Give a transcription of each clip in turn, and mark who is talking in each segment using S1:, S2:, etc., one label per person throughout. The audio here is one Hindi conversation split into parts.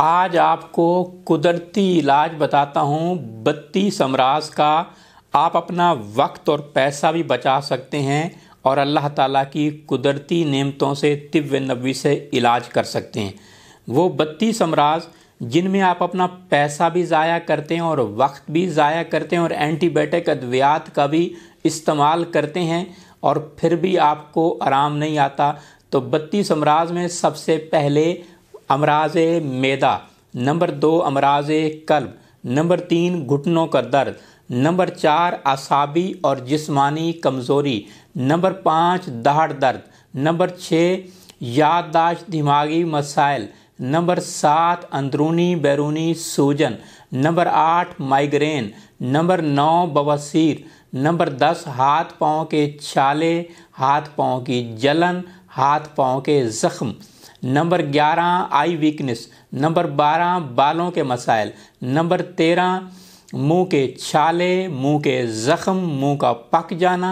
S1: आज आपको कुदरती इलाज बताता हूँ बत्ती समराज का आप अपना वक्त और पैसा भी बचा सकते हैं और अल्लाह ताला की कुदरती नेमतों से तिव्य नबी से इलाज कर सकते हैं वो बत्ती समराज जिनमें आप अपना पैसा भी ज़ाया करते हैं और वक्त भी ज़ाया करते हैं और एंटीबायोटिक अद्वियात का भी इस्तेमाल करते हैं और फिर भी आपको आराम नहीं आता तो बत्ती समराज में सबसे पहले अमराज मैदा नंबर दो अमराज कल्ब नंबर तीन घुटनों का दर्द नंबर चार असाबी और जिस्मानी कमज़ोरी नंबर पाँच दहाड़ दर्द नंबर छः याददाश्त दिमागी मसाइल नंबर सात अंदरूनी बैरूनी सूजन नंबर आठ माइग्रेन नंबर नौ बवासीर नंबर दस हाथ पाँव के छाले हाथ पाँव की जलन हाथ पाँव के ज़ख्म नंबर ग्यारह आई वीकनेस नंबर बारह बालों के मसाइल नंबर तेरह मुंह के छाले मुंह के ज़ख्म मुंह का पक जाना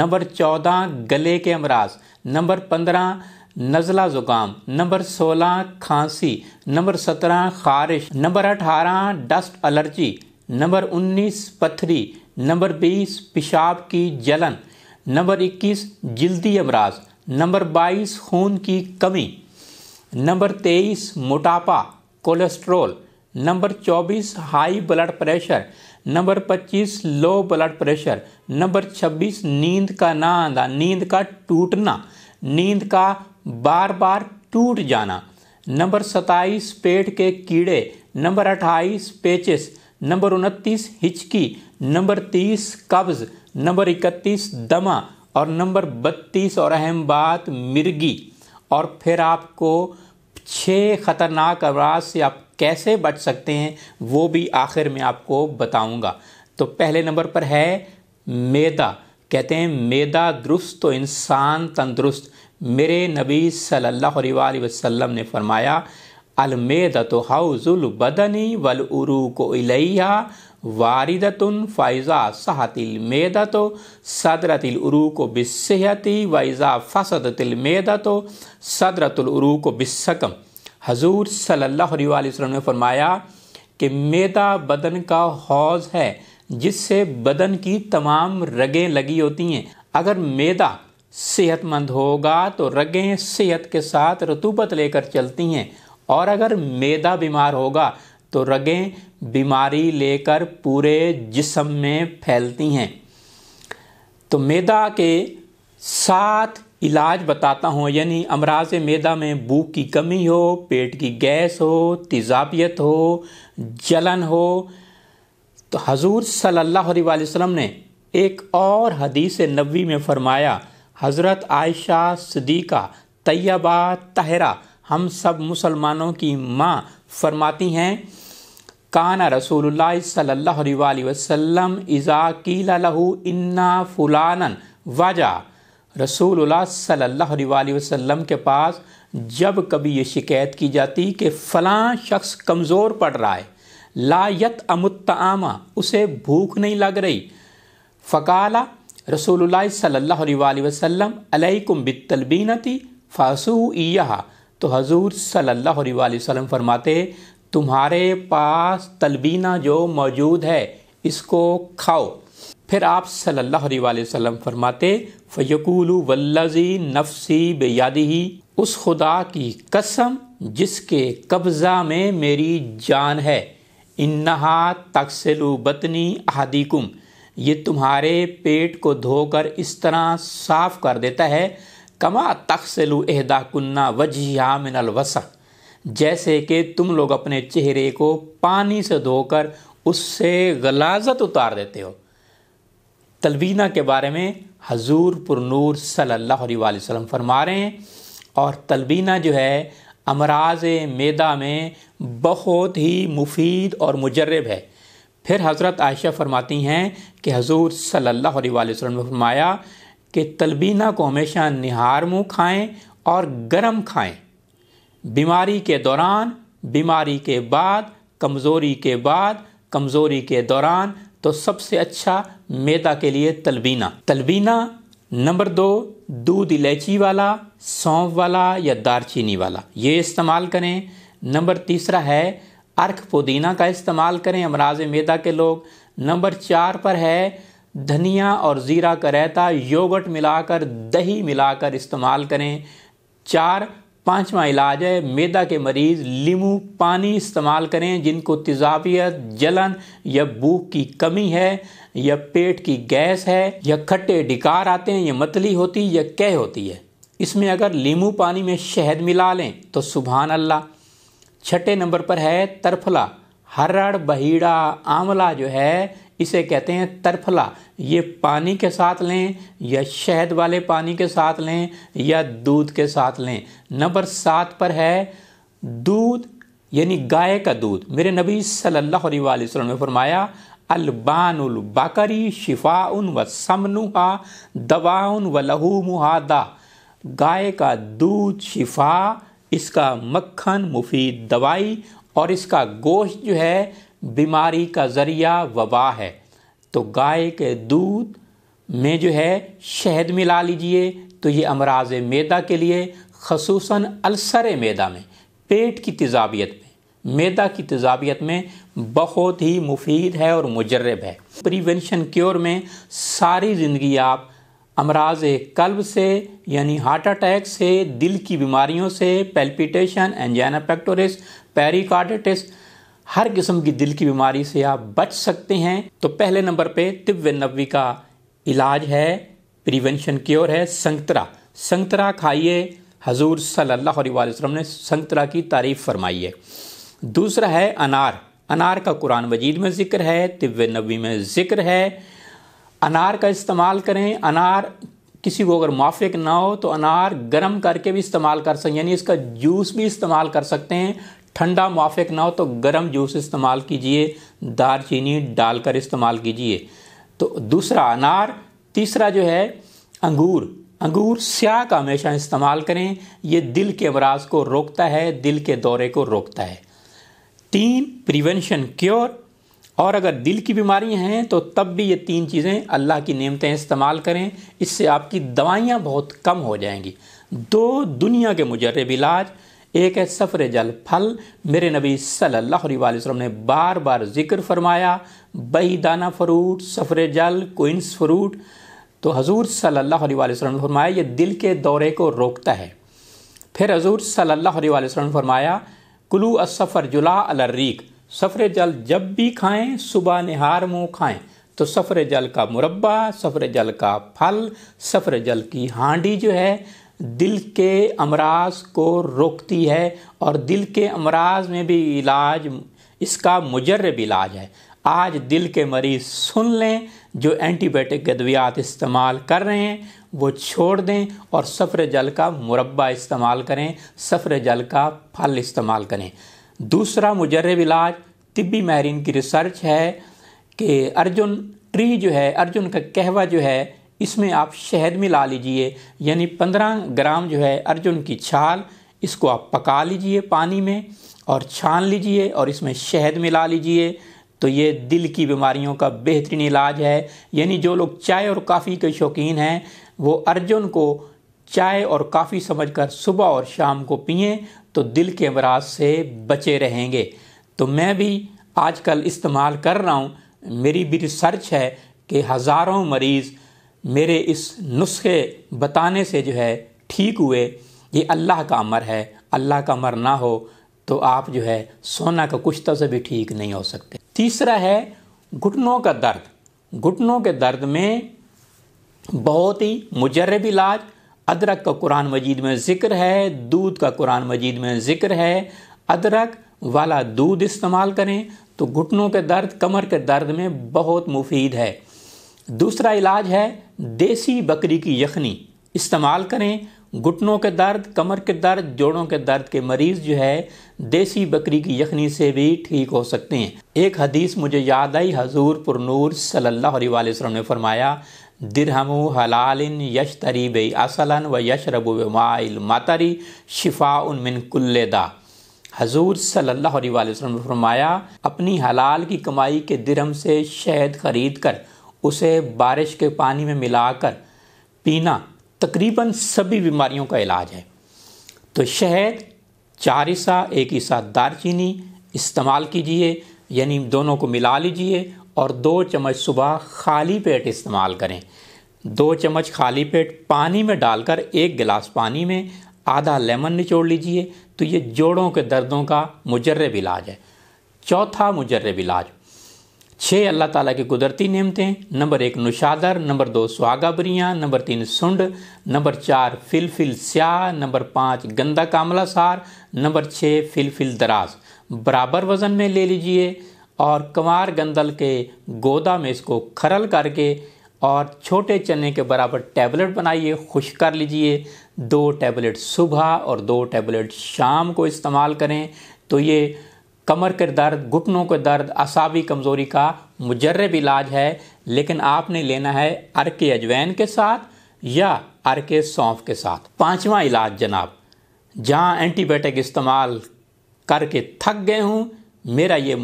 S1: नंबर चौदह गले के अमराज नंबर पंद्रह नज़ला ज़ुकाम नंबर सोलह खांसी नंबर सत्रह खारिश नंबर अठारह डस्ट एलर्जी नंबर उन्नीस पथरी नंबर बीस पेशाब की जलन नंबर इक्कीस जल्दी अमराज नंबर बाईस खून की कमी नंबर तेईस मोटापा कोलेस्ट्रोल नंबर चौबीस हाई ब्लड प्रेशर नंबर पच्चीस लो ब्लड प्रेशर नंबर छब्बीस नींद का ना आंदा नींद का टूटना नींद का बार बार टूट जाना नंबर सत्ताईस पेट के कीड़े नंबर अट्ठाईस पेचिस नंबर उनतीस हिचकी नंबर तीस कब्ज़ नंबर इकतीस दमा और नंबर बत्तीस और अहम बात मिर्गी और फिर आपको छः ख़तरनाक अवराज से आप कैसे बच सकते हैं वो भी आखिर में आपको बताऊंगा तो पहले नंबर पर है मेदा कहते हैं मेदा दुरुस्त तो इंसान तंदुरुस्त मेरे नबी सल्लल्लाहु अलैहि वसल्लम ने फरमाया अलमेदा तो हाउजुल बदनी वल उरू को इलैया वारिदतुन फ़ैज़ा सहतिल मेदतो सदरतिल उरू को बिसहती वैज़ा फ़सदतिल मेदतो सदरतुल उरू को बिसकम हजूर सल्लल्लाहु अलैहि वसल्लम ने फरमाया कि मेदा बदन का हौज है जिससे बदन की तमाम रगें लगी होती हैं अगर मेदा सेहतमंद होगा तो रगें सेहत के साथ रतूबत लेकर चलती हैं और अगर मेदा बीमार होगा तो रगें बीमारी लेकर पूरे जिसम में फैलती हैं तो मैदा के सात इलाज बताता हूँ यानी अमराज मैदा में भूख की कमी हो पेट की गैस हो तेजाबियत हो जलन हो तो हजूर सल्लल्लाहु अलैहि वसल्लम ने एक और हदीस नबी में फरमाया हज़रत आयशा सदीक़ा तैयबा तहरा हम सब मुसलमानों की माँ फरमाती हैं काना रसूल सल्लाम इज़ा कीला लहू इन्ना फुलानन वाजा रसूल सल्लल्लाहु वसल्लम के पास जब कभी ये शिकायत की जाती कि फ़लाँ शख्स कमज़ोर पड़ रहा है लायत अमुत्तामा उसे भूख नहीं लग रही फ़काला रसूल सल्लल्लाहु अलैहि वसल्लम बितलबीनती फ़ासू तो हजूर सल्लल्लाहु अलैहि फरमाते तुम्हारे पास तलबीना जो मौजूद है इसको खाओ फिर आप सल्लल्लाहु अलैहि वसल्लम फरमाते फ़यकूल वल्लजी नफसी बेयादी ही उस खुदा की कसम जिसके कब्ज़ा में मेरी जान है इन्ना तकसलु बतनी अहदीकुम ये तुम्हारे पेट को धोकर इस तरह साफ कर देता है कमा तकसलु एहदा कुन्ना वजहा मिनल वसा जैसे कि तुम लोग अपने चेहरे को पानी से धोकर उससे गलाजत उतार देते हो तलवीना के बारे में हजूर पुरनूर सल्लल्लाहु अलैहि वसल्लम फरमा रहे हैं और तलबीना जो है अमराज मैदा में बहुत ही मुफीद और मुजरब है फिर हज़रत आयशा फरमाती हैं कि हजूर सल्लल्लाहु अलैहि वसल्लम ने फरमाया कि तलबीना को हमेशा निहार मुँह खाएँ और गरम खाएँ बीमारी के दौरान बीमारी के बाद कमज़ोरी के बाद कमज़ोरी के दौरान तो सबसे अच्छा मैदा के लिए तलबीना तलबीना नंबर दो दूध इलायची वाला सौंफ वाला या दारचीनी वाला ये इस्तेमाल करें नंबर तीसरा है अर्ख पुदीना का इस्तेमाल करें अमराज मैदा के लोग नंबर चार पर है धनिया और ज़ीरा का रहता योगट मिलाकर दही मिलाकर इस्तेमाल करें चार पाँचवा इलाज है मैदा के मरीज़ लीमू पानी इस्तेमाल करें जिनको तेजावियत जलन या भूख की कमी है या पेट की गैस है या खट्टे डिकार आते हैं या मतली होती या कह होती है इसमें अगर लीमू पानी में शहद मिला लें तो सुबहान अल्लाह छठे नंबर पर है तरफला हरड़ बहीड़ा आंवला जो है इसे कहते हैं तरफला ये पानी के साथ लें या शहद वाले पानी के साथ लें या दूध के साथ लें नंबर सात पर है दूध यानी गाय का दूध मेरे नबी सल्लल्लाहु अलैहि वसल्लम ने फरमाया अलबानुल बकरी उन व समनुहा उन व लहू मुहादा गाय का दूध शिफा इसका मक्खन मुफीद दवाई और इसका गोश्त जो है बीमारी का ज़रिया वबा है तो गाय के दूध में जो है शहद मिला लीजिए तो ये अमराज मैदा के लिए खसूस अलसर मैदा में पेट की तजावियत में मैदा की तजाबियत में बहुत ही मुफीद है और मुजरब है प्रिवेंशन क्योर में सारी ज़िंदगी आप अमराज कल्ब से यानी हार्ट अटैक से दिल की बीमारियों से पेल्पिटेशन एंजाइनापेक्टोरिस पेरिकार्डिटिस हर किस्म की दिल की बीमारी से आप बच सकते हैं तो पहले नंबर पे तिब्य नब्बी का इलाज है प्रिवेंशन क्योर है संगतरा संगतरा खाइए हजूर सल्लल्लाहु अलैहि वसल्लम ने संगतरा की तारीफ़ फरमाई है दूसरा है अनार अनार का कुरान मजीद में ज़िक्र है तिव्य नबी में ज़िक्र है अनार का इस्तेमाल करें अनार किसी को अगर माफिक ना हो तो अनार गर्म करके भी इस्तेमाल कर सकते यानी इसका जूस भी इस्तेमाल कर सकते हैं ठंडा मुआफ़ ना हो तो गर्म जूस इस्तेमाल कीजिए दारचीनी डालकर इस्तेमाल कीजिए तो दूसरा अनार तीसरा जो है अंगूर अंगूर स्याह का हमेशा इस्तेमाल करें ये दिल के अमराज को रोकता है दिल के दौरे को रोकता है तीन प्रिवेंशन क्योर और अगर दिल की बीमारियां हैं तो तब भी ये तीन चीज़ें अल्लाह की नेमतें इस्तेमाल करें इससे आपकी दवाइयाँ बहुत कम हो जाएंगी दो दुनिया के मुजरब इलाज एक है सफ़र जल फल मेरे नबी सल्लल्लाहु अलैहि वसल्लम ने बार बार जिक्र फरमाया बही दाना फ्रूट सफ़र जल कोइंस फ्रूट तो हजूर सल्लल्लाहु अलैहि वसल्लम ने फरमाया ये दिल के दौरे को रोकता है फिर हजूर सल्लल्लाहु अलैहि वसल्लम ने फरमाया कुलू असफ़र जुला अलर्रीक सफ़र जल जब भी खाएं सुबह निहार मुँह खाएं तो सफ़र जल का मुरबा सफ़र जल का फल सफ़र जल की हांडी जो है दिल के अमराज को रोकती है और दिल के अमराज में भी इलाज इसका मुजरब इलाज है आज दिल के मरीज़ सुन लें जो एंटीबायोटिक अद्वियात इस्तेमाल कर रहे हैं वो छोड़ दें और सफ़र जल का मुरबा इस्तेमाल करें सफ़र जल का फल इस्तेमाल करें दूसरा मुजरब इलाज तिब्बी माहरीन की रिसर्च है कि अर्जुन ट्री जो है अर्जुन का कहवा जो है इसमें आप शहद मिला लीजिए यानी पंद्रह ग्राम जो है अर्जुन की छाल इसको आप पका लीजिए पानी में और छान लीजिए और इसमें शहद मिला लीजिए तो ये दिल की बीमारियों का बेहतरीन इलाज है यानी जो लोग चाय और काफ़ी के शौकीन हैं वो अर्जुन को चाय और काफ़ी समझकर सुबह और शाम को पिए तो दिल के अमराज से बचे रहेंगे तो मैं भी आजकल इस्तेमाल कर रहा हूँ मेरी भी रिसर्च है कि हज़ारों मरीज़ मेरे इस नुस्खे बताने से जो है ठीक हुए ये अल्लाह का अमर है अल्लाह का अमर ना हो तो आप जो है सोना का कुछ तो से भी ठीक नहीं हो सकते तीसरा है घुटनों का दर्द घुटनों के दर्द में बहुत ही मुजरब इलाज अदरक का कुरान मजीद में ज़िक्र है दूध का कुरान मजीद में ज़िक्र है अदरक वाला दूध इस्तेमाल करें तो घुटनों के दर्द कमर के दर्द में बहुत मुफीद है दूसरा इलाज है देसी बकरी की यखनी इस्तेमाल करें घुटनों के दर्द कमर के दर्द जोड़ों के दर्द के मरीज़ जो है देसी बकरी की यखनी से भी ठीक हो सकते हैं एक हदीस मुझे याद आई हजूर पुरनूर सल्लल्लाहु अलैहि ने फरमाया दिरहमु हलाल यश तरीब असलन व यश रबु माइल मातरी शिफा उन मिन कुल्लेदा हजूर सल्लल्लाहु अलैहि ने फरमाया अपनी हलाल की कमाई के दिरहम से शहद खरीद कर उसे बारिश के पानी में मिलाकर पीना तकरीबन सभी बीमारियों का इलाज है तो शहद चार हिस्सा एक हिस्सा चीनी इस्तेमाल कीजिए यानी दोनों को मिला लीजिए और दो चम्मच सुबह खाली पेट इस्तेमाल करें दो चम्मच खाली पेट पानी में डालकर एक गिलास पानी में आधा लेमन निचोड़ लीजिए तो ये जोड़ों के दर्दों का मुजर्रब इलाज है चौथा मुजर्रब इलाज छः अल्लाह ताला की कुदरती नियमतें नंबर एक नुशादर नंबर दो सुहागाबरियाँ नंबर तीन सुंड नंबर चार फिलफिल स्याह नंबर पाँच गंदा कामला सार नंबर छः फिलफिल दराज बराबर वज़न में ले लीजिए और कंवार गंदल के गोदा में इसको खरल करके और छोटे चने के बराबर टैबलेट बनाइए खुश कर लीजिए दो टैबलेट सुबह और दो टैबलेट शाम को इस्तेमाल करें तो ये कमर के दर्द घुटनों के दर्द असावी कमज़ोरी का मुजरब इलाज है लेकिन आपने लेना है के अजवैन के साथ या अर्क सौंफ के साथ पांचवा इलाज जनाब जहाँ एंटीबायोटिक इस्तेमाल करके थक गए हूँ मेरा ये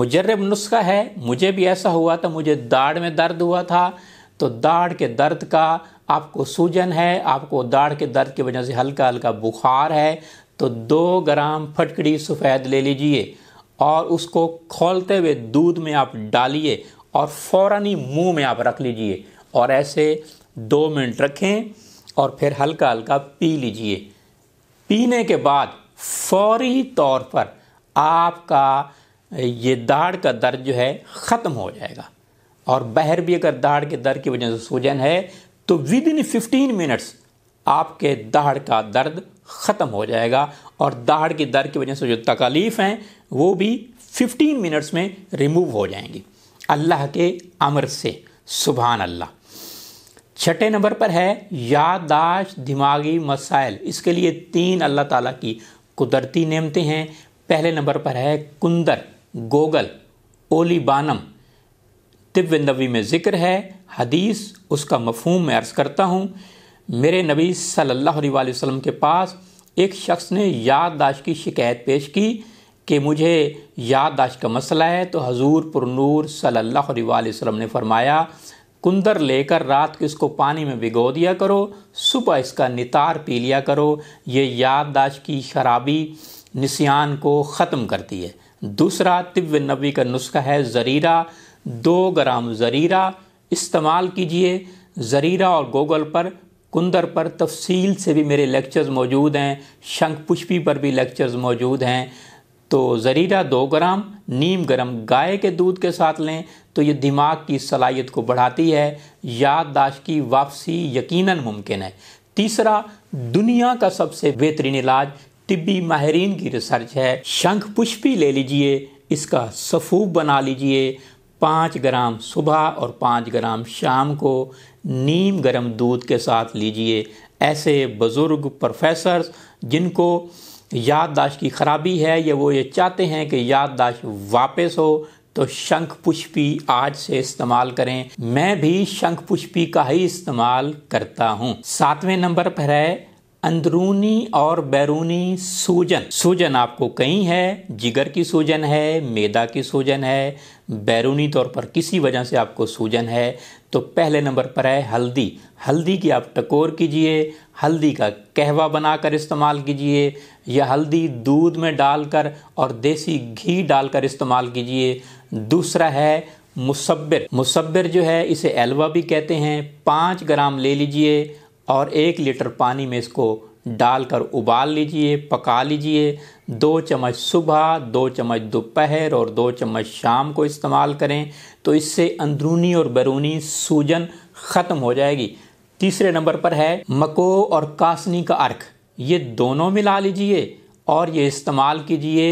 S1: मुजरब नुस्खा है मुझे भी ऐसा हुआ था मुझे दाढ़ में दर्द हुआ था तो दाढ़ के दर्द का आपको सूजन है आपको दाढ़ के दर्द की वजह से हल्का हल्का बुखार है तो दो ग्राम फटकड़ी सफ़ेद ले लीजिए और उसको खोलते हुए दूध में आप डालिए और फ़ौर ही मुँह में आप रख लीजिए और ऐसे दो मिनट रखें और फिर हल्का हल्का पी लीजिए पीने के बाद फौरी तौर पर आपका ये दाढ़ का दर्द जो है ख़त्म हो जाएगा और बहर भी अगर दाढ़ के दर्द की वजह से सूजन है तो विद इन फिफ्टीन मिनट्स आपके दाढ़ का दर्द ख़त्म हो जाएगा और दाढ़ की दर की वजह से जो तकालीफ़ हैं वो भी 15 मिनट्स में रिमूव हो जाएंगी अल्लाह के अमर से सुबहान अल्लाह छठे नंबर पर है याददाश्त दिमागी मसाइल इसके लिए तीन अल्लाह ताला की कुदरती नेमते हैं पहले नंबर पर है कुंदर गोगल ओलीबानम तिब्य नबी में ज़िक्र है हदीस उसका मफहूम मैं अर्ज़ करता हूँ मेरे नबी सल्लल्लाहु अलैहि वसल्लम के पास एक शख्स ने याददाश्त की शिकायत पेश की कि मुझे याददाश्त का मसला है तो हजूर पुरनूर सल्लल्लाहु अलैहि वसल्लम ने फरमाया कुंदर लेकर रात को इसको पानी में भिगो दिया करो सुबह इसका नितार पी लिया करो ये याददाश्त की शराबी निसियान को ख़त्म करती है दूसरा तिब नबी का नुस्खा है ज़रीरा दो ग्राम ज़रीरा इस्तेमाल कीजिए ज़रीरा और गूगल पर कुंदर पर तफसील से भी मेरे लेक्चर्स मौजूद हैं शंख पुष्पी पर भी लेक्चर्स मौजूद हैं तो ज़रीरा दो ग्राम नीम गरम गाय के दूध के साथ लें तो ये दिमाग की सलाहियत को बढ़ाती है याददाश्त की वापसी यकीनन मुमकिन है तीसरा दुनिया का सबसे बेहतरीन इलाज तिब्बी माहरीन की रिसर्च है शंख पुष्पी ले लीजिए इसका सफूब बना लीजिए पाँच ग्राम सुबह और पाँच ग्राम शाम को नीम गर्म दूध के साथ लीजिए ऐसे बुज़ुर्ग प्रोफेसर्स जिनको याददाश्त की खराबी है या वो ये चाहते हैं कि याददाश्त वापस हो तो शंख पुष्पी आज से इस्तेमाल करें मैं भी शंख पुष्पी का ही इस्तेमाल करता हूँ सातवें नंबर पर है अंदरूनी और बैरूनी सूजन सूजन आपको कहीं है जिगर की सूजन है मैदा की सूजन है बैरूनी तौर पर किसी वजह से आपको सूजन है तो पहले नंबर पर है हल्दी हल्दी की आप टकोर कीजिए हल्दी का कहवा बनाकर इस्तेमाल कीजिए या हल्दी दूध में डालकर और देसी घी डालकर इस्तेमाल कीजिए दूसरा है मुसब्बिर मुसब्बिर जो है इसे एलवा भी कहते हैं पाँच ग्राम ले लीजिए और एक लीटर पानी में इसको डालकर उबाल लीजिए पका लीजिए दो चम्मच सुबह दो चम्मच दोपहर और दो चम्मच शाम को इस्तेमाल करें तो इससे अंदरूनी और बैरूनी सूजन ख़त्म हो जाएगी तीसरे नंबर पर है मको और कासनी का अर्क ये दोनों मिला लीजिए और ये इस्तेमाल कीजिए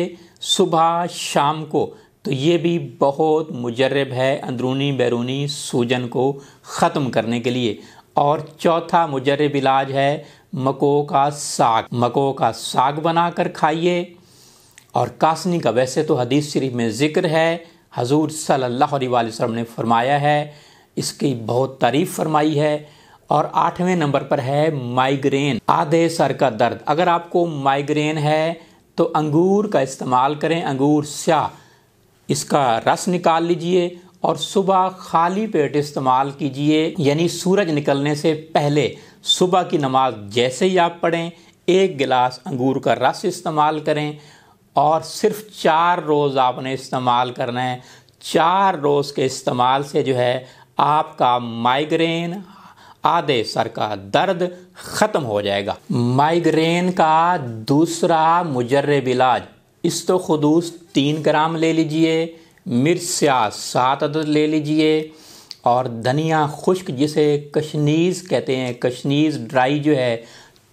S1: सुबह शाम को तो ये भी बहुत मुजरब है अंदरूनी बैरूनी सूजन को ख़त्म करने के लिए और चौथा मुजरब इलाज है मको का साग मको का साग बनाकर खाइए और कासनी का वैसे तो हदीस शरीफ में ज़िक्र है हजूर सल्लल्लाहु अलैहि वसल्लम ने फरमाया है इसकी बहुत तारीफ़ फरमाई है और आठवें नंबर पर है माइग्रेन आधे सर का दर्द अगर आपको माइग्रेन है तो अंगूर का इस्तेमाल करें अंगूर स्याह इसका रस निकाल लीजिए और सुबह खाली पेट इस्तेमाल कीजिए यानी सूरज निकलने से पहले सुबह की नमाज जैसे ही आप पढ़ें एक गिलास अंगूर का रस इस्तेमाल करें और सिर्फ चार रोज़ आपने इस्तेमाल करना है चार रोज़ के इस्तेमाल से जो है आपका माइग्रेन आधे सर का दर्द ख़त्म हो जाएगा माइग्रेन का दूसरा मुजरब इलाज इस्तो तीन ग्राम ले लीजिए मिर्च सात अदद ले लीजिए और धनिया खुश्क जिसे कशनीज़ कहते हैं कशनीज़ ड्राई जो है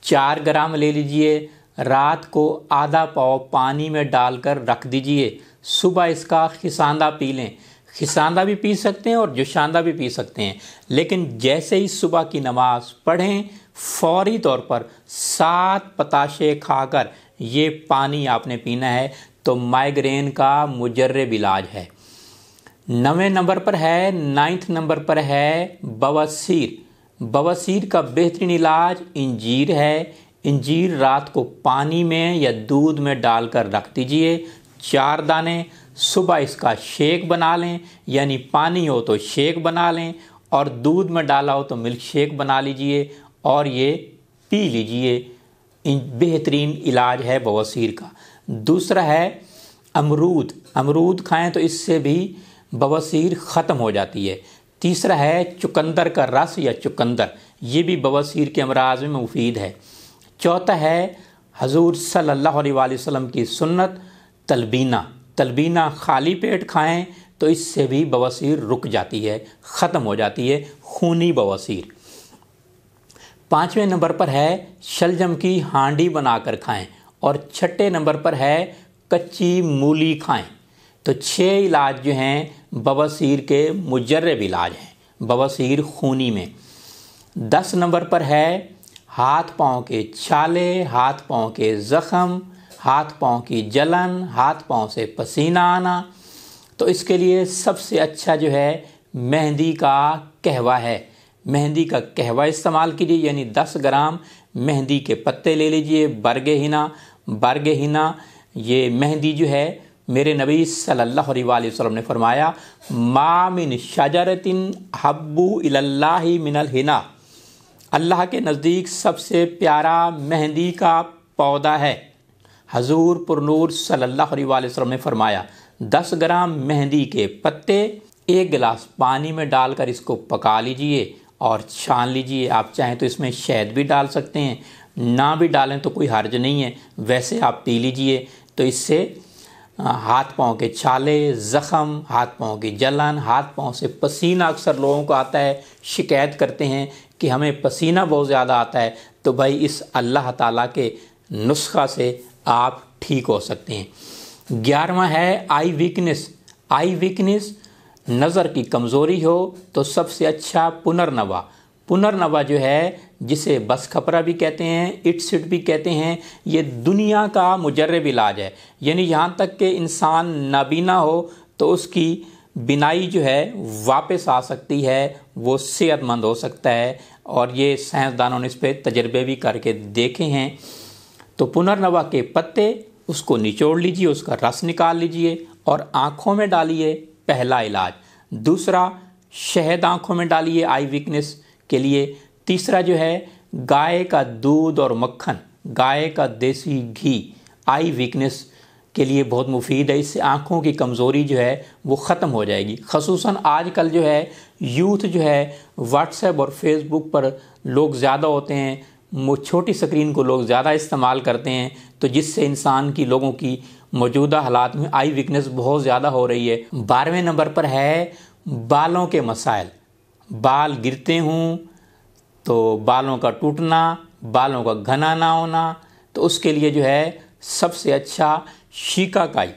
S1: चार ग्राम ले लीजिए रात को आधा पाव पानी में डालकर रख दीजिए सुबह इसका खिसांदा पी लें खिसांदा भी पी सकते हैं और जोशांदा भी पी सकते हैं लेकिन जैसे ही सुबह की नमाज़ पढ़ें फौरी तौर पर सात पताशे खाकर ये पानी आपने पीना है तो माइग्रेन का मुजर्रब इलाज है नवे नंबर पर है नाइन्थ नंबर पर है बवासीर बवासीर का बेहतरीन इलाज इंजीर है इंजीर रात को पानी में या दूध में डालकर रख दीजिए चार दाने सुबह इसका शेक बना लें यानी पानी हो तो शेक बना लें और दूध में डाला हो तो मिल्क शेक बना लीजिए और ये पी लीजिए बेहतरीन इलाज है बवासीर का दूसरा है अमरूद अमरूद खाएं तो इससे भी बवासीर ख़त्म हो जाती है तीसरा है चुकंदर का रस या चुकंदर ये भी बवासीर के अमराज में मुफीद है चौथा है हजूर सल्लल्लाहु अलैहि वसल्लम की सुन्नत तलबीना तलबीना खाली पेट खाएं तो इससे भी बवासीर रुक जाती है ख़त्म हो जाती है खूनी बवासीर पाँचवें नंबर पर है शलजम की हांडी बनाकर खाएं और छठे नंबर पर है कच्ची मूली खाएं तो छः इलाज जो हैं बवासीर के मुजरब इलाज हैं बवासीर खूनी में दस नंबर पर है हाथ पाँव के छाले हाथ पाँव के ज़ख़म हाथ पाँव की जलन हाथ पाँव से पसीना आना तो इसके लिए सबसे अच्छा जो है मेहंदी का कहवा है मेहंदी का कहवा इस्तेमाल कीजिए यानी 10 ग्राम मेहंदी के पत्ते ले लीजिए बरगे हिना बरगे हिना ये मेहंदी जो है मेरे नबी सल्लल्लाहु अलैहि वसल्लम ने फरमाया मामिन शजरतिन हब्बू इल्लाही मिनल हिना अल्लाह के नज़दीक सबसे प्यारा मेहंदी का पौधा है हजूर पुरनूर सल्लल्लाहु अलैहि वसल्लम ने फरमाया दस ग्राम मेहंदी के पत्ते एक गिलास पानी में डालकर इसको पका लीजिए और छान लीजिए आप चाहें तो इसमें शहद भी डाल सकते हैं ना भी डालें तो कोई हर्ज नहीं है वैसे आप पी लीजिए तो इससे हाथ पाँव के छाले ज़ख़म हाथ पाँव की जलन हाथ पाँव से पसीना अक्सर लोगों को आता है शिकायत करते हैं कि हमें पसीना बहुत ज़्यादा आता है तो भाई इस अल्लाह ताला के नुस्खा से आप ठीक हो सकते हैं ग्यारहवा है आई वीकनेस आई वीकनेस नज़र की कमज़ोरी हो तो सबसे अच्छा पुनर्नवा पुनर्नवा जो है जिसे बस खपरा भी कहते हैं इट सिट भी कहते हैं ये दुनिया का मुजरब इलाज है यानी यहाँ तक कि इंसान नाबीना हो तो उसकी बिनाई जो है वापस आ सकती है वो सेहतमंद हो सकता है और ये साइंसदानों ने इस पर तजर्बे भी करके देखे हैं तो पुनर्नवा के पत्ते उसको निचोड़ लीजिए उसका रस निकाल लीजिए और आँखों में डालिए पहला इलाज दूसरा शहद आँखों में डालिए आई वीकनेस के लिए तीसरा जो है गाय का दूध और मक्खन गाय का देसी घी आई वीकनेस के लिए बहुत मुफीद है इससे आँखों की कमज़ोरी जो है वो ख़त्म हो जाएगी खसूस आजकल जो है यूथ जो है व्हाट्सएप और फेसबुक पर लोग ज़्यादा होते हैं छोटी स्क्रीन को लोग ज़्यादा इस्तेमाल करते हैं तो जिससे इंसान की लोगों की मौजूदा हालात में आई वीकनेस बहुत ज़्यादा हो रही है बारहवें नंबर पर है बालों के मसाइल बाल गिरते हूँ तो बालों का टूटना बालों का घना ना होना तो उसके लिए जो है सबसे अच्छा शीकाकाई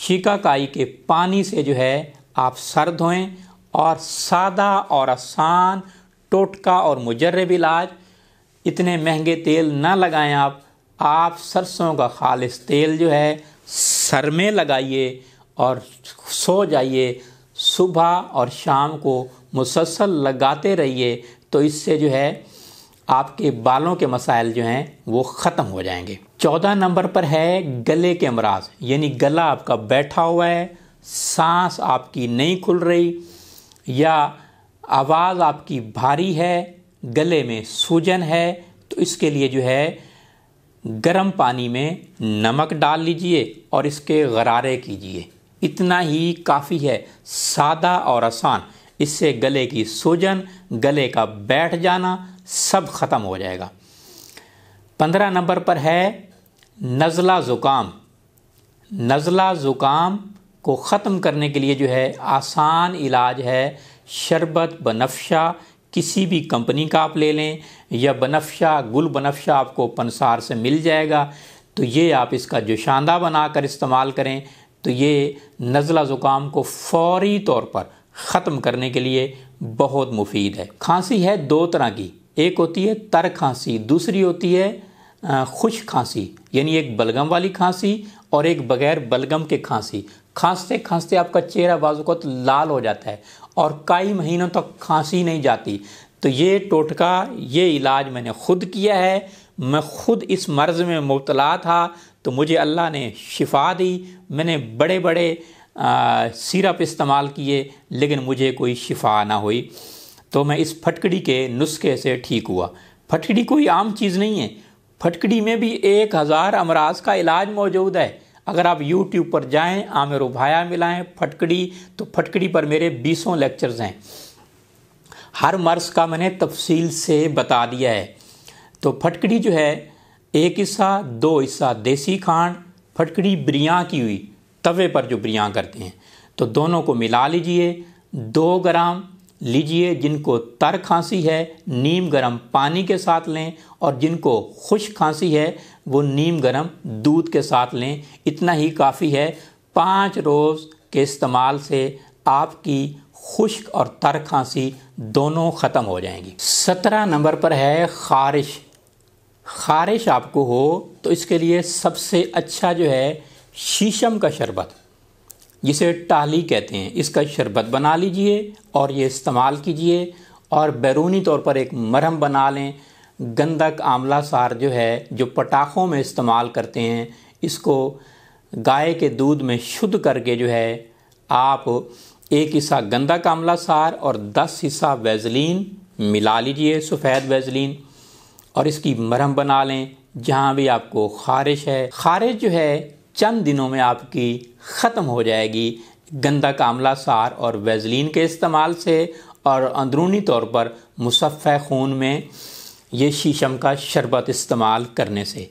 S1: शीकाकाई के पानी से जो है आप सर धोएं और सादा और आसान टोटका और मुजरब इलाज इतने महंगे तेल ना लगाएं आप आप सरसों का खालिश तेल जो है सर में लगाइए और सो जाइए सुबह और शाम को मुसलसल लगाते रहिए तो इससे जो है आपके बालों के मसाइल जो हैं वो ख़त्म हो जाएंगे चौदह नंबर पर है गले के अमराज यानी गला आपका बैठा हुआ है सांस आपकी नहीं खुल रही या आवाज़ आपकी भारी है गले में सूजन है तो इसके लिए जो है गर्म पानी में नमक डाल लीजिए और इसके गरारे कीजिए इतना ही काफ़ी है सादा और आसान इससे गले की सूजन गले का बैठ जाना सब ख़त्म हो जाएगा पंद्रह नंबर पर है नज़ला ज़ुकाम नज़ला ज़ुकाम को ख़त्म करने के लिए जो है आसान इलाज है शरबत बनफ्शा किसी भी कंपनी का आप ले लें या बनफ्शा गुल बनफ्शा आपको पनसार से मिल जाएगा तो ये आप इसका जोशांदा बनाकर इस्तेमाल करें तो ये नज़ला ज़ुकाम को फौरी तौर पर ख़त्म करने के लिए बहुत मुफीद है खांसी है दो तरह की एक होती है तर खांसी दूसरी होती है खुश खांसी यानी एक बलगम वाली खांसी और एक बगैर बलगम के खांसी खांसते खांसते आपका चेहरा बाजुकत लाल हो जाता है और कई महीनों तक तो खांसी नहीं जाती तो ये टोटका ये इलाज मैंने खुद किया है मैं खुद इस मर्ज़ में मुबतला था तो मुझे अल्लाह ने शिफा दी मैंने बड़े बड़े सिरप इस्तेमाल किए लेकिन मुझे कोई शिफा ना हुई तो मैं इस फटकड़ी के नुस्खे से ठीक हुआ फटकड़ी कोई आम चीज़ नहीं है फटकड़ी में भी एक हज़ार अमराज का इलाज मौजूद है अगर आप यूट्यूब पर जाएं आमिर उभाया मिलाएं फटकड़ी तो फटकड़ी पर मेरे बीसों लेक्चर्स हैं हर मर्ज़ का मैंने तफसील से बता दिया है तो फटकड़ी जो है एक हिस्सा दो हिस्सा देसी खांड फटकड़ी ब्रियाँ की हुई तवे पर जो ब्रियाँ करते हैं तो दोनों को मिला लीजिए दो ग्राम लीजिए जिनको तर खांसी है नीम गरम पानी के साथ लें और जिनको खुश खांसी है वो नीम गरम दूध के साथ लें इतना ही काफ़ी है पाँच रोज़ के इस्तेमाल से आपकी खुश्क और तर खांसी दोनों ख़त्म हो जाएंगी सत्रह नंबर पर है ख़ारिश ख़ारिश आपको हो तो इसके लिए सबसे अच्छा जो है शीशम का शरबत जिसे टाली कहते हैं इसका शरबत बना लीजिए और ये इस्तेमाल कीजिए और बैरूनी तौर पर एक मरहम बना लें गंदक आमला सार जो है जो पटाखों में इस्तेमाल करते हैं इसको गाय के दूध में शुद्ध करके जो है आप एक हिस्सा गंदक आमला सार और दस हिस्सा वेजलिन मिला लीजिए सफ़ेद वेजलिन और इसकी मरहम बना लें जहाँ भी आपको खारिश है खारिश जो है चंद दिनों में आपकी ख़त्म हो जाएगी गंदा कामला सार और वेजलिन के इस्तेमाल से और अंदरूनी तौर पर मुसफ़ खून में ये शीशम का शरबत इस्तेमाल करने से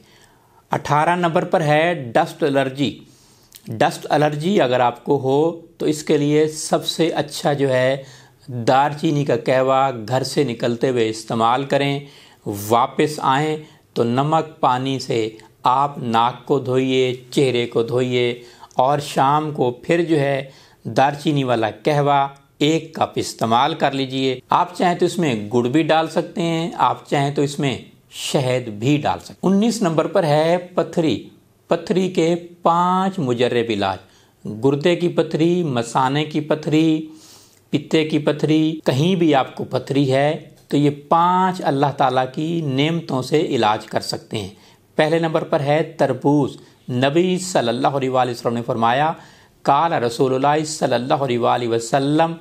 S1: 18 नंबर पर है डस्ट एलर्जी डस्ट एलर्जी अगर आपको हो तो इसके लिए सबसे अच्छा जो है दारचीनी का कहवा घर से निकलते हुए इस्तेमाल करें वापस आएँ तो नमक पानी से आप नाक को धोइए चेहरे को धोइए और शाम को फिर जो है दारचीनी वाला कहवा एक कप इस्तेमाल कर लीजिए आप चाहें तो इसमें गुड़ भी डाल सकते हैं आप चाहें तो इसमें शहद भी डाल सकते हैं 19 नंबर पर है पथरी पथरी के पांच मुजरब इलाज गुर्दे की पथरी मसाने की पथरी पित्ते की पथरी कहीं भी आपको पथरी है तो ये पांच अल्लाह ताला की नेमतों से इलाज कर सकते हैं पहले नंबर पर है तरबूज नबी सल्लल्लाहु अलैहि वसल्लम ने फरमाया काल रसूल सल्लल्लाहु अलैहि वसल्लम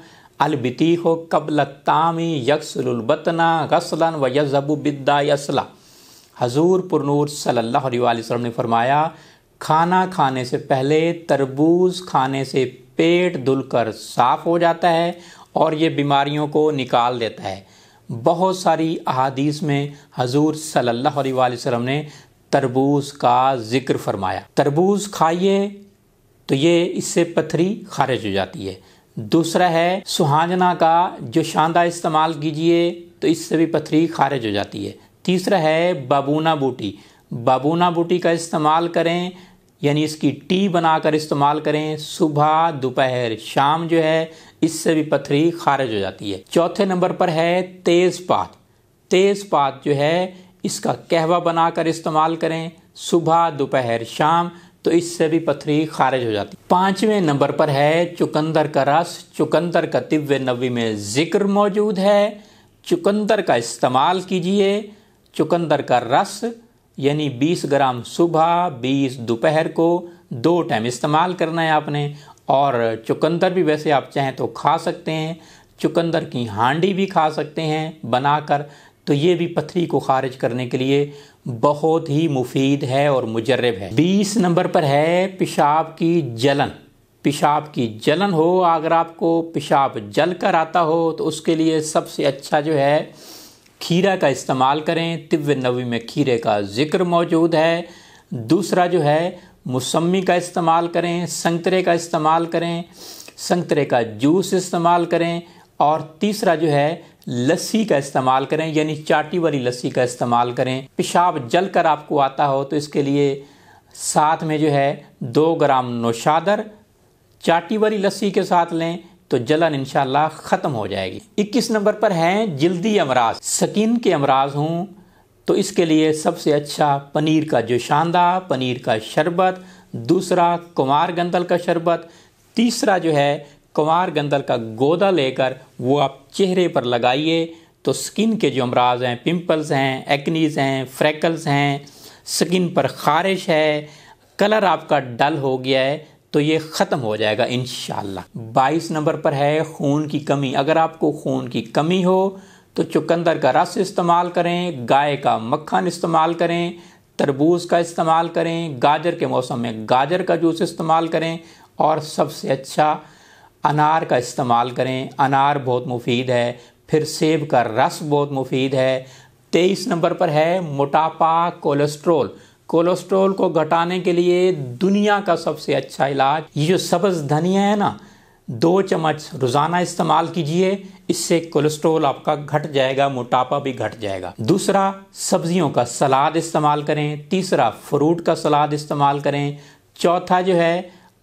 S1: अलबतीखो कबल तामी यकसलबतना गसलन व यजबु बिद्दा यसला हजूर पुरनूर सल्लल्लाहु अलैहि वसल्लम ने फरमाया खाना खाने से पहले तरबूज खाने से पेट धुलकर साफ हो जाता है और ये बीमारियों को निकाल देता है बहुत सारी अहादीस में हजूर सल्लल्लाहु अलैहि वसल्लम ने तरबूज का जिक्र फरमाया तरबूज खाइए तो ये इससे पथरी खारिज हो जाती है दूसरा है सुहाजना का जो शानदा इस्तेमाल कीजिए तो इससे भी पथरी खारिज हो जाती है तीसरा है बाबूना बूटी बाबूना बूटी का इस्तेमाल करें यानी इसकी टी बनाकर इस्तेमाल करें सुबह दोपहर शाम जो है इससे भी पथरी खारिज हो जाती है चौथे नंबर पर है तेज पात तेज पात जो है इसका कहवा बनाकर इस्तेमाल करें सुबह दोपहर शाम तो इससे भी पथरी खारिज हो जाती पांचवें नंबर पर है चुकंदर का रस चुकंदर का तिब्य नवी में जिक्र मौजूद है चुकंदर का इस्तेमाल कीजिए चुकंदर का रस यानी 20 ग्राम सुबह 20 दोपहर को दो टाइम इस्तेमाल करना है आपने और चुकंदर भी वैसे आप चाहें तो खा सकते हैं चुकंदर की हांडी भी खा सकते हैं बनाकर तो ये भी पथरी को खारिज करने के लिए बहुत ही मुफीद है और मुजरब है बीस नंबर पर है पेशाब की जलन पेशाब की जलन हो अगर आपको पेशाब जल कर आता हो तो उसके लिए सबसे अच्छा जो है खीरा का इस्तेमाल करें तिव्य नवी में खीरे का ज़िक्र मौजूद है दूसरा जो है मौसमी का इस्तेमाल करें संतरे का इस्तेमाल करें संतरे का जूस इस्तेमाल करें और तीसरा जो है लस्सी का इस्तेमाल करें यानी चाटी वाली लस्सी का इस्तेमाल करें पेशाब जल कर आपको आता हो तो इसके लिए साथ में जो है दो ग्राम नौशादर चाटी वाली लस्सी के साथ लें तो जलन इन ख़त्म हो जाएगी 21 नंबर पर हैं जल्दी अमराज सकीन के अमराज हूँ तो इसके लिए सबसे अच्छा पनीर का जोशांदा पनीर का शरबत दूसरा कुमार गंदल का शरबत तीसरा जो है कुमार गंदल का गोदा लेकर वो आप चेहरे पर लगाइए तो स्किन के जो अमराज हैं पिंपल्स हैं एक्नीज़ हैं फ्रैकल्स हैं स्किन पर खारिश है कलर आपका डल हो गया है तो ये ख़त्म हो जाएगा इन बाईस नंबर पर है खून की कमी अगर आपको खून की कमी हो तो चुकंदर का रस इस्तेमाल करें गाय का मक्खन इस्तेमाल करें तरबूज का इस्तेमाल करें गाजर के मौसम में गाजर का जूस इस्तेमाल करें और सबसे अच्छा अनार का इस्तेमाल करें अनार बहुत मुफीद है फिर सेब का रस बहुत मुफीद है तेईस नंबर पर है मोटापा कोलेस्ट्रोल कोलेस्ट्रोल को घटाने के लिए दुनिया का सबसे अच्छा इलाज ये जो सब्ज़ धनिया है ना दो चम्मच रोज़ाना इस्तेमाल कीजिए इससे कोलेस्ट्रोल आपका घट जाएगा मोटापा भी घट जाएगा दूसरा सब्जियों का सलाद इस्तेमाल करें तीसरा फ्रूट का सलाद इस्तेमाल करें चौथा जो है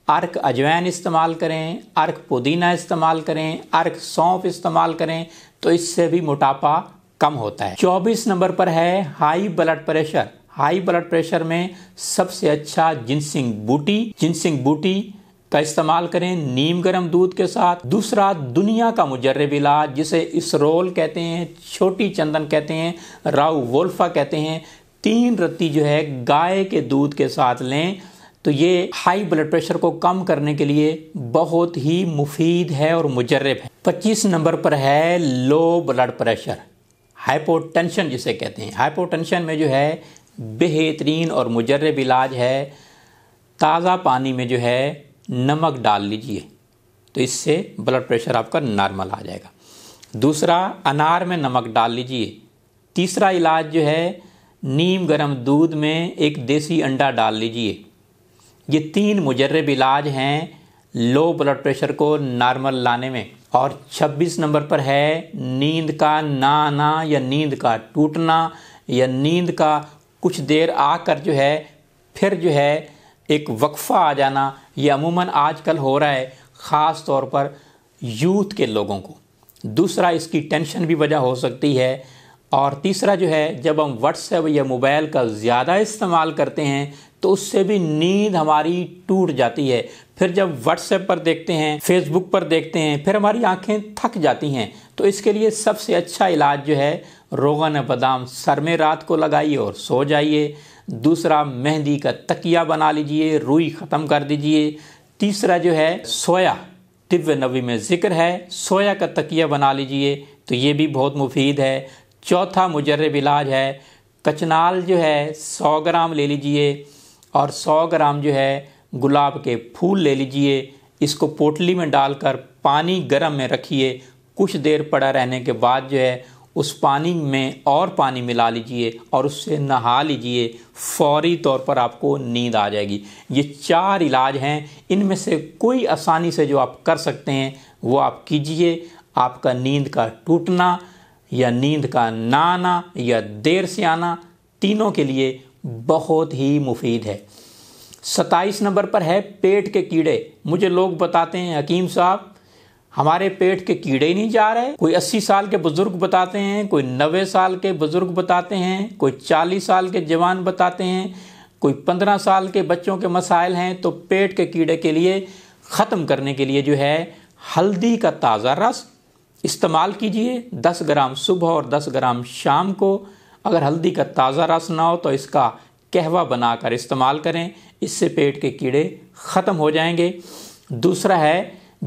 S1: अर्क अजवैन इस्तेमाल करें अर्क पुदीना इस्तेमाल करें अर्क सौंफ इस्तेमाल करें तो इससे भी मोटापा कम होता है चौबीस नंबर पर है high blood pressure high blood pressure में सबसे अच्छा जिनसिंग बूटी जिनसिंग बूटी का इस्तेमाल करें नीम गर्म दूध के साथ दूसरा दुनिया का मुजरब इलाज जिसे इसरोल कहते हैं छोटी चंदन कहते हैं राउ वोल्फा कहते हैं तीन रत्ती जो है गाय के दूध के साथ लें तो ये हाई ब्लड प्रेशर को कम करने के लिए बहुत ही मुफीद है और मुजरब है पच्चीस नंबर पर है लो ब्लड प्रेशर हाइपोटेंशन जिसे कहते हैं हाइपोटेंशन में जो है बेहतरीन और मुजरब इलाज है ताज़ा पानी में जो है नमक डाल लीजिए तो इससे ब्लड प्रेशर आपका नॉर्मल आ जाएगा दूसरा अनार में नमक डाल लीजिए तीसरा इलाज जो है नीम गर्म दूध में एक देसी अंडा डाल लीजिए ये तीन मुजरब इलाज हैं लो ब्लड प्रेशर को नॉर्मल लाने में और 26 नंबर पर है नींद का ना आना या नींद का टूटना या नींद का कुछ देर आकर जो है फिर जो है एक वक्फा आ जाना ये अमूमन आजकल हो रहा है ख़ास तौर पर यूथ के लोगों को दूसरा इसकी टेंशन भी वजह हो सकती है और तीसरा जो है जब हम व्हाट्सएप या मोबाइल का ज़्यादा इस्तेमाल करते हैं तो उससे भी नींद हमारी टूट जाती है फिर जब व्हाट्सएप पर देखते हैं फेसबुक पर देखते हैं फिर हमारी आंखें थक जाती हैं तो इसके लिए सबसे अच्छा इलाज जो है रोगन बादाम सर में रात को लगाइए और सो जाइए दूसरा मेहंदी का तकिया बना लीजिए रुई ख़त्म कर दीजिए तीसरा जो है सोया दिव्य नबी में ज़िक्र है सोया का तकिया बना लीजिए तो ये भी बहुत मुफीद है चौथा मुजरब इलाज है कचनाल जो है सौ ग्राम ले लीजिए और सौ ग्राम जो है गुलाब के फूल ले लीजिए इसको पोटली में डालकर पानी गर्म में रखिए कुछ देर पड़ा रहने के बाद जो है उस पानी में और पानी मिला लीजिए और उससे नहा लीजिए फौरी तौर पर आपको नींद आ जाएगी ये चार इलाज हैं इनमें से कोई आसानी से जो आप कर सकते हैं वो आप कीजिए आपका नींद का टूटना या नींद का ना आना या देर से आना तीनों के लिए बहुत ही मुफीद है सत्ताईस नंबर पर है पेट के कीड़े मुझे लोग बताते हैं हकीम साहब हमारे पेट के कीड़े ही नहीं जा रहे कोई अस्सी साल के बुजुर्ग बताते हैं कोई नबे साल के बुजुर्ग बताते हैं कोई चालीस साल के जवान बताते हैं कोई पंद्रह साल के बच्चों के मसाइल हैं तो पेट के कीड़े के लिए ख़त्म करने के लिए जो है हल्दी का ताज़ा रस इस्तेमाल कीजिए 10 ग्राम सुबह और 10 ग्राम शाम को अगर हल्दी का ताज़ा रस ना हो तो इसका कहवा बनाकर इस्तेमाल करें इससे पेट के कीड़े ख़त्म हो जाएंगे दूसरा है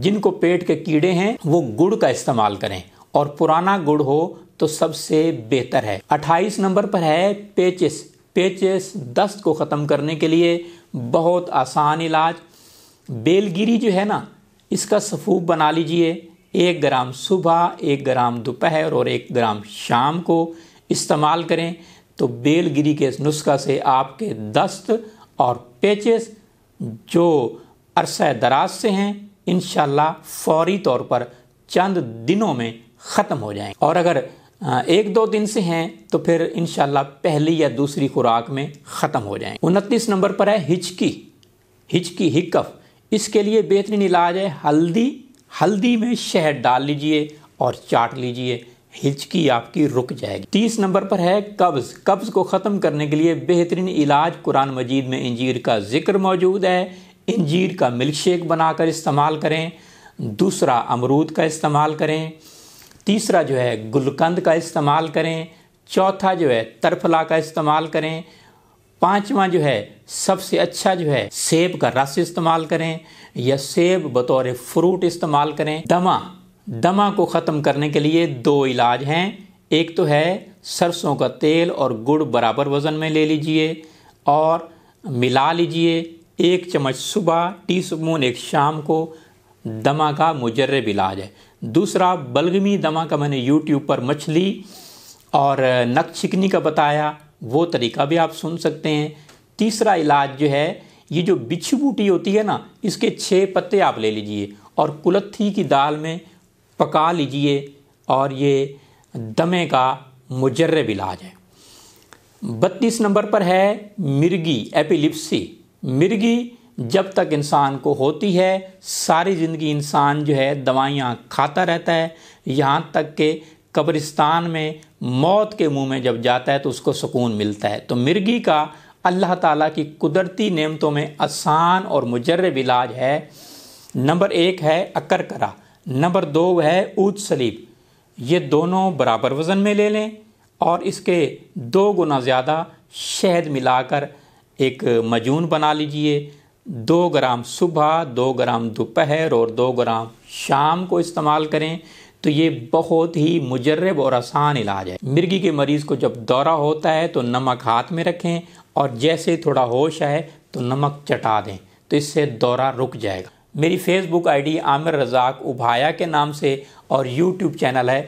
S1: जिनको पेट के कीड़े हैं वो गुड़ का इस्तेमाल करें और पुराना गुड़ हो तो सबसे बेहतर है 28 नंबर पर है पेचिस पेचिस दस्त को ख़त्म करने के लिए बहुत आसान इलाज बेलगिरी जो है ना इसका सफूब बना लीजिए एक ग्राम सुबह एक ग्राम दोपहर और एक ग्राम शाम को इस्तेमाल करें तो बेलगिरी के नुस्खा से आपके दस्त और पेचिस जो अरसा दराज से हैं इन फौरी तौर पर चंद दिनों में ख़त्म हो जाएंगे और अगर एक दो दिन से हैं तो फिर इन पहली या दूसरी खुराक में ख़त्म हो जाएंगे उनतीस नंबर पर है हिचकी हिचकी हिकफ इसके लिए बेहतरीन इलाज है हल्दी हल्दी में शहद डाल लीजिए और चाट लीजिए हिचकी आपकी रुक जाएगी तीस नंबर पर है कब्ज़ कब्ज़ को ख़त्म करने के लिए बेहतरीन इलाज कुरान मजीद में इंजीर का जिक्र मौजूद है इंजीर का मिल्क शेक बनाकर इस्तेमाल करें दूसरा अमरूद का इस्तेमाल करें तीसरा जो है गुलकंद का इस्तेमाल करें चौथा जो है तरफला का इस्तेमाल करें पांचवा जो है सबसे अच्छा जो है सेब का रस इस्तेमाल करें या सेब बतौर फ्रूट इस्तेमाल करें दमा दमा को ख़त्म करने के लिए दो इलाज हैं एक तो है सरसों का तेल और गुड़ बराबर वज़न में ले लीजिए और मिला लीजिए एक चम्मच सुबह टी स्पून एक शाम को दमा का मुजरब इलाज है दूसरा बलगमी दमा का मैंने यूट्यूब पर मछली और नक छिकनी का बताया वो तरीका भी आप सुन सकते हैं तीसरा इलाज जो है ये जो बिछी बूटी होती है ना इसके छः पत्ते आप ले लीजिए और कुलत्थी की दाल में पका लीजिए और ये दमे का मुजरब इलाज है बत्तीस नंबर पर है मिर्गी एपिलिप्सी मिर्गी जब तक इंसान को होती है सारी ज़िंदगी इंसान जो है दवाइयाँ खाता रहता है यहाँ तक कि कब्रिस्तान में मौत के मुंह में जब जाता है तो उसको सुकून मिलता है तो मिर्गी का अल्लाह ताला की कुदरती नेमतों में आसान और मुजरब इलाज है नंबर एक है अकर करा नंबर दो है ऊद सलीब ये दोनों बराबर वज़न में ले लें और इसके दो गुना ज़्यादा शहद मिलाकर एक मजून बना लीजिए दो ग्राम सुबह दो ग्राम दोपहर और दो ग्राम शाम को इस्तेमाल करें तो ये बहुत ही मुजरब और आसान इलाज है मिर्गी के मरीज़ को जब दौरा होता है तो नमक हाथ में रखें और जैसे थोड़ा होश आए तो नमक चटा दें तो इससे दौरा रुक जाएगा मेरी फेसबुक आईडी आमिर रज़ाक उभाया के नाम से और यूट्यूब चैनल है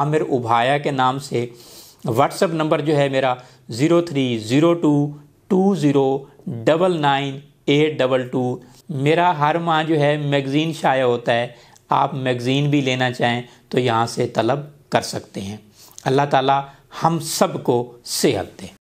S1: आमिर उभाया के नाम से व्हाट्सअप नंबर जो है मेरा zero three zero two two zero double nine eight double two मेरा हर माह जो है मैगज़ीन शाया होता है आप मैगज़ीन भी लेना चाहें तो यहाँ से तलब कर सकते हैं अल्लाह ताला हम सब को सेहत दें